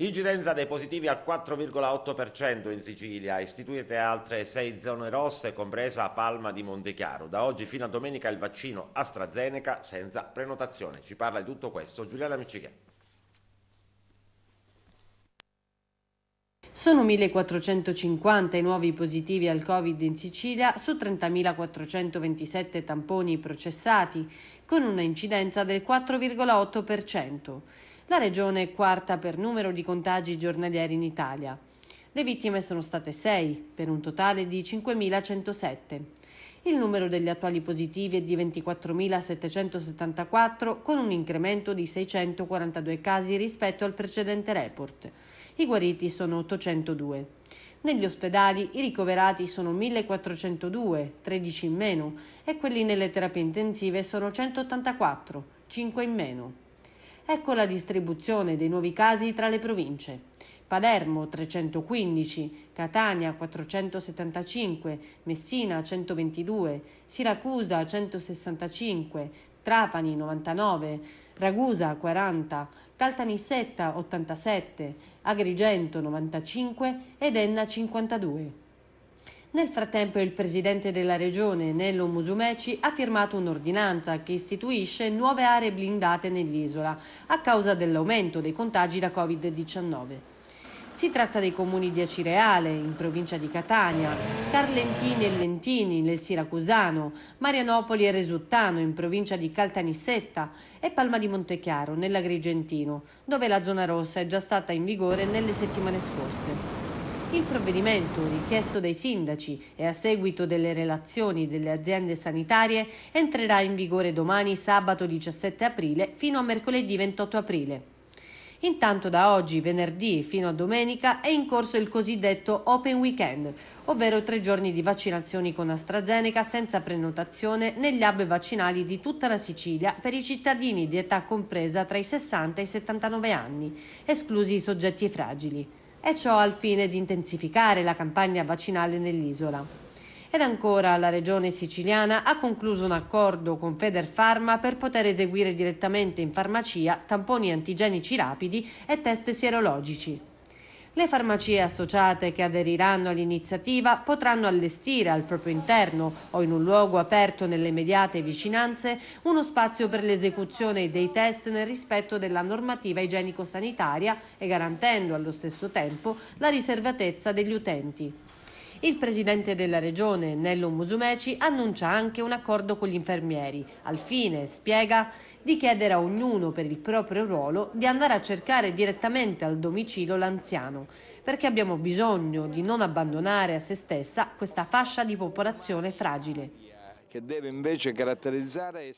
Incidenza dei positivi al 4,8% in Sicilia, istituite altre sei zone rosse, compresa Palma di Montechiaro. Da oggi fino a domenica il vaccino AstraZeneca senza prenotazione. Ci parla di tutto questo Giuliana Miccichè. Sono 1.450 i nuovi positivi al Covid in Sicilia su 30.427 tamponi processati, con una incidenza del 4,8%. La regione è quarta per numero di contagi giornalieri in Italia. Le vittime sono state 6, per un totale di 5.107. Il numero degli attuali positivi è di 24.774, con un incremento di 642 casi rispetto al precedente report. I guariti sono 802. Negli ospedali i ricoverati sono 1402, 13 in meno, e quelli nelle terapie intensive sono 184, 5 in meno. Ecco la distribuzione dei nuovi casi tra le province. Palermo 315, Catania 475, Messina 122, Siracusa 165, Trapani 99, Ragusa 40, Caltanissetta 87, Agrigento 95 ed Enna 52. Nel frattempo il presidente della regione, Nello Musumeci, ha firmato un'ordinanza che istituisce nuove aree blindate nell'isola a causa dell'aumento dei contagi da Covid-19. Si tratta dei comuni di Acireale, in provincia di Catania, Carlentini e Lentini, nel Siracusano, Marianopoli e Resuttano, in provincia di Caltanissetta, e Palma di Montechiaro, nell'Agrigentino, dove la zona rossa è già stata in vigore nelle settimane scorse. Il provvedimento, richiesto dai sindaci e a seguito delle relazioni delle aziende sanitarie, entrerà in vigore domani sabato 17 aprile fino a mercoledì 28 aprile. Intanto da oggi, venerdì fino a domenica, è in corso il cosiddetto Open Weekend, ovvero tre giorni di vaccinazioni con AstraZeneca senza prenotazione negli hub vaccinali di tutta la Sicilia per i cittadini di età compresa tra i 60 e i 79 anni, esclusi i soggetti fragili e ciò al fine di intensificare la campagna vaccinale nell'isola. Ed ancora la regione siciliana ha concluso un accordo con Federpharma per poter eseguire direttamente in farmacia tamponi antigenici rapidi e test sierologici. Le farmacie associate che aderiranno all'iniziativa potranno allestire al proprio interno o in un luogo aperto nelle immediate vicinanze uno spazio per l'esecuzione dei test nel rispetto della normativa igienico-sanitaria e garantendo allo stesso tempo la riservatezza degli utenti. Il presidente della regione, Nello Musumeci, annuncia anche un accordo con gli infermieri, al fine, spiega, di chiedere a ognuno per il proprio ruolo di andare a cercare direttamente al domicilio l'anziano, perché abbiamo bisogno di non abbandonare a se stessa questa fascia di popolazione fragile. Che deve invece caratterizzare